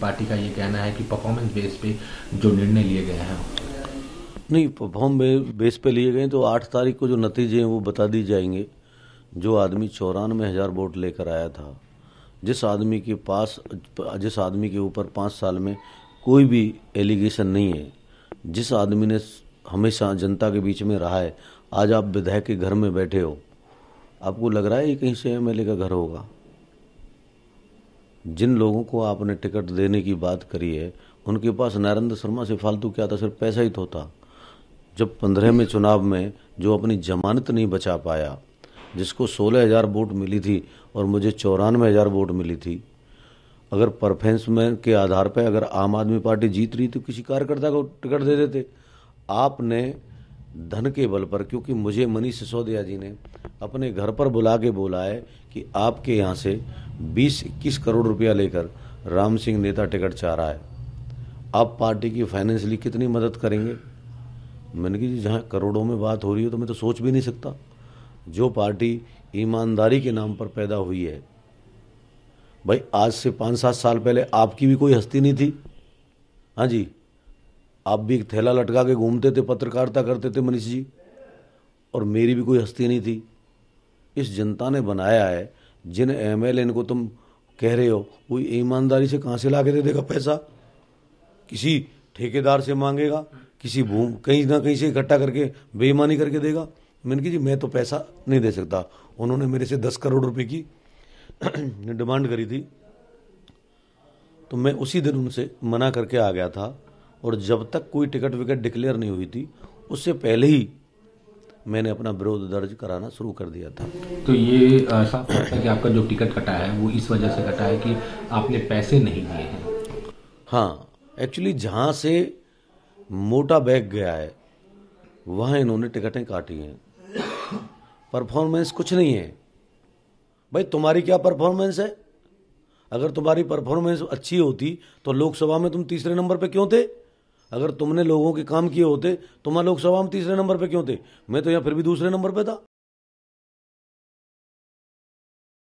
party का ये कहना है कि परफॉर्मेंस बेस पे जो निर्णय लिए गए हैं नहीं परफॉर्म बेस पे लिए गए तो आठ तारीख को जो नतीजे हैं वो बता दिए जाएंगे जो आदमी चौरानवे हज़ार वोट लेकर आया था जिस आदमी के पास जिस आदमी के ऊपर पाँच साल में कोई भी एलिगेशन नहीं है जिस आदमी ने हमेशा जनता के बीच में रहा है आज आप विधायक के घर में बैठे हो आपको लग रहा है ये कहीं से एम का घर होगा जिन लोगों को आपने टिकट देने की बात करी है उनके पास नरेंद्र शर्मा से फालतू क्या था सिर्फ पैसा ही तो था जब पंद्रह में चुनाव में जो अपनी जमानत नहीं बचा पाया जिसको सोलह हज़ार वोट मिली थी और मुझे चौरानवे हज़ार वोट मिली थी अगर परफेंस में के आधार पर अगर आम आदमी पार्टी जीत रही तो किसी कार्यकर्ता को टिकट दे देते आपने धन के बल पर क्योंकि मुझे मनीष सिसोदिया जी ने अपने घर पर बुला के बोला है कि आपके यहाँ से बीस इक्कीस करोड़ रुपया लेकर राम सिंह नेता टिकट चाह रहा है आप पार्टी की फाइनेंशियली कितनी मदद करेंगे मैंने कहा जी जहाँ करोड़ों में बात हो रही हो तो मैं तो सोच भी नहीं सकता जो पार्टी ईमानदारी के नाम पर पैदा हुई है भाई आज से पाँच सात साल पहले आपकी भी कोई हस्ती नहीं थी हाँ जी आप भी एक थैला लटका के घूमते थे पत्रकारिता करते थे मनीष जी और मेरी भी कोई हस्ती नहीं थी इस जनता ने बनाया है जिन एम एल को तुम कह रहे हो वो ईमानदारी से कहाँ से ला के दे देगा पैसा किसी ठेकेदार से मांगेगा किसी भूम कहीं ना कहीं से इकट्ठा करके बेईमानी करके देगा मैंने कहा जी मैं तो पैसा नहीं दे सकता उन्होंने मेरे से दस करोड़ रुपए की डिमांड करी थी तो मैं उसी दिन उनसे मना करके आ गया था और जब तक कोई टिकट विकट डिक्लेयर नहीं हुई थी उससे पहले ही मैंने अपना विरोध दर्ज कराना शुरू कर दिया था तो ये साफ है कि आपका जो टिकट कटा है वो इस वजह से कटा है कि आपने पैसे नहीं दिए हैं हाँ एक्चुअली जहाँ से मोटा बैग गया है वहाँ इन्होंने टिकटें काटी हैं परफॉर्मेंस कुछ नहीं है भाई तुम्हारी क्या परफॉर्मेंस है अगर तुम्हारी परफॉर्मेंस अच्छी होती तो लोकसभा में तुम तीसरे नंबर पे क्यों थे अगर तुमने लोगों के काम किए होते तो मैं लोकसभा में तीसरे नंबर पे क्यों थे मैं तो यहाँ फिर भी दूसरे नंबर पे था